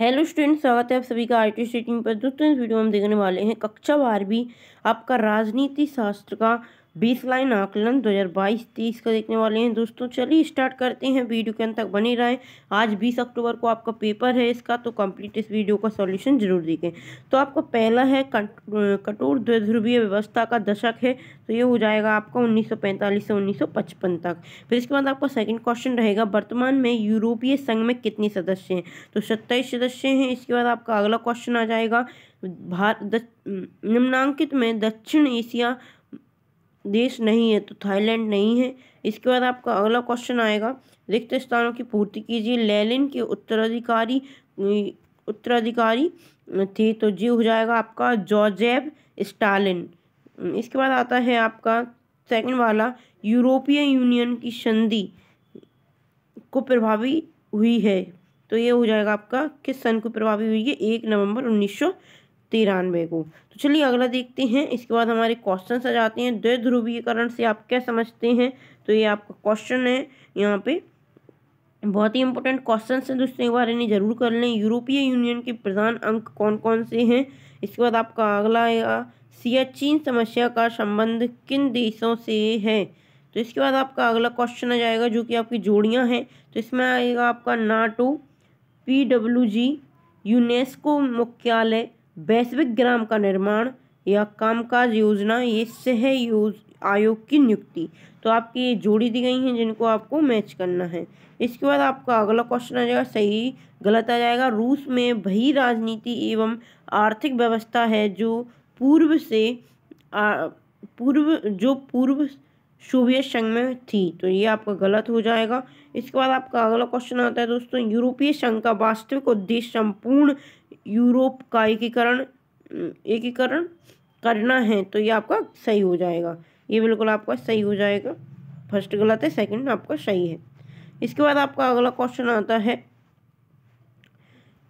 hello student स्वागत है आप सभी का आई टी पर दोस्तों इस वीडियो में हम देखने वाले हैं कक्षा बारहवीं आपका राजनीति शास्त्र का बीस लाइन आकलन 2022 तेईस का देखने वाले हैं दोस्तों चलिए स्टार्ट करते हैं वीडियो के अंत तक बने रहे आज 20 अक्टूबर को आपका पेपर है इसका तो कंप्लीट इस वीडियो का सॉल्यूशन जरूर देखें तो आपका पहला है कठोर द्विध्रुवीय व्यवस्था का दशक है तो ये हो जाएगा आपका 1945 से 1955 तक फिर इसके बाद आपका सेकेंड क्वेश्चन रहेगा वर्तमान में यूरोपीय संघ में कितने सदस्य हैं तो सत्ताईस सदस्य हैं इसके बाद आपका अगला क्वेश्चन आ जाएगा भारत निम्नांकित में दक्षिण एशिया देश नहीं है तो थाईलैंड नहीं है इसके बाद आपका अगला क्वेश्चन आएगा रिक्त स्थानों की पूर्ति कीजिए लेलिन के उत्तराधिकारी उत्तराधिकारी थे तो जी हो जाएगा आपका जॉर्जेब स्टालिन इसके बाद आता है आपका सेकंड वाला यूरोपीय यूनियन की संधि को प्रभावी हुई है तो ये हो जाएगा आपका किस सन को प्रभावी हुई है एक नवंबर उन्नीस तिरानवे को तो चलिए अगला देखते हैं इसके बाद हमारे क्वेश्चन आ जाते हैं ध्रुवीकरण से आप क्या समझते हैं तो ये आपका क्वेश्चन है यहाँ पे बहुत ही इंपॉर्टेंट क्वेश्चन हैं दोस्तों एक बार इन्हें जरूर कर लें यूरोपीय यूनियन के प्रधान अंक कौन कौन से हैं इसके बाद आपका अगला आएगा सियाचीन समस्या का संबंध किन देशों से है तो इसके बाद आपका अगला क्वेश्चन आ जाएगा जो कि आपकी जोड़ियाँ हैं तो इसमें आएगा आपका NATO P W G UNESCO मुख्यालय वैश्विक ग्राम का निर्माण या कामकाज योजना ये सह योज आयोग की नियुक्ति तो आपकी ये जोड़ी दी गई हैं जिनको आपको मैच करना है इसके बाद आपका अगला क्वेश्चन आ जाएगा सही गलत आ जाएगा रूस में वही राजनीति एवं आर्थिक व्यवस्था है जो पूर्व से आ, पूर्व जो पूर्व सोवियत संघ में थी तो ये आपका गलत हो जाएगा इसके बाद आपका अगला क्वेश्चन आता है दोस्तों यूरोपीय संघ का वास्तविक उद्देश्य संपूर्ण यूरोप का एकीकरण एकीकरण करना है तो ये आपका सही हो जाएगा ये बिल्कुल आपका सही हो जाएगा फर्स्ट गलत है सेकंड आपका सही है इसके बाद आपका अगला क्वेश्चन आता है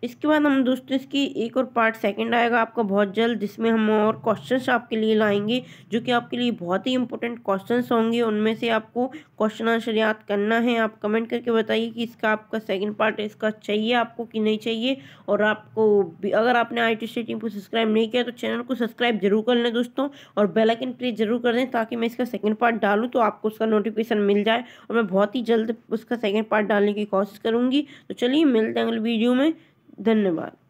इसके बाद हम दोस्तों इसकी एक और पार्ट सेकंड आएगा आपका बहुत जल्द जिसमें हम और क्वेश्चंस आपके लिए लाएंगे जो कि आपके लिए बहुत ही इंपॉर्टेंट क्वेश्चंस होंगे उनमें से आपको क्वेश्चन आंसर याद करना है आप कमेंट करके बताइए कि इसका आपका सेकंड पार्ट इसका चाहिए आपको कि नहीं चाहिए और आपको अगर आपने आई टी टीम को सब्सक्राइब नहीं किया तो चैनल को सब्सक्राइब जरूर कर लें दोस्तों और बेलाइकन प्रेस जरूर कर दें ताकि मैं इसका सेकेंड पार्ट डालूँ तो आपको उसका नोटिफिकेशन मिल जाए और मैं बहुत ही जल्द उसका सेकेंड पार्ट डालने की कोशिश करूँगी तो चलिए मिलते हैं अगले वीडियो में धन्यवाद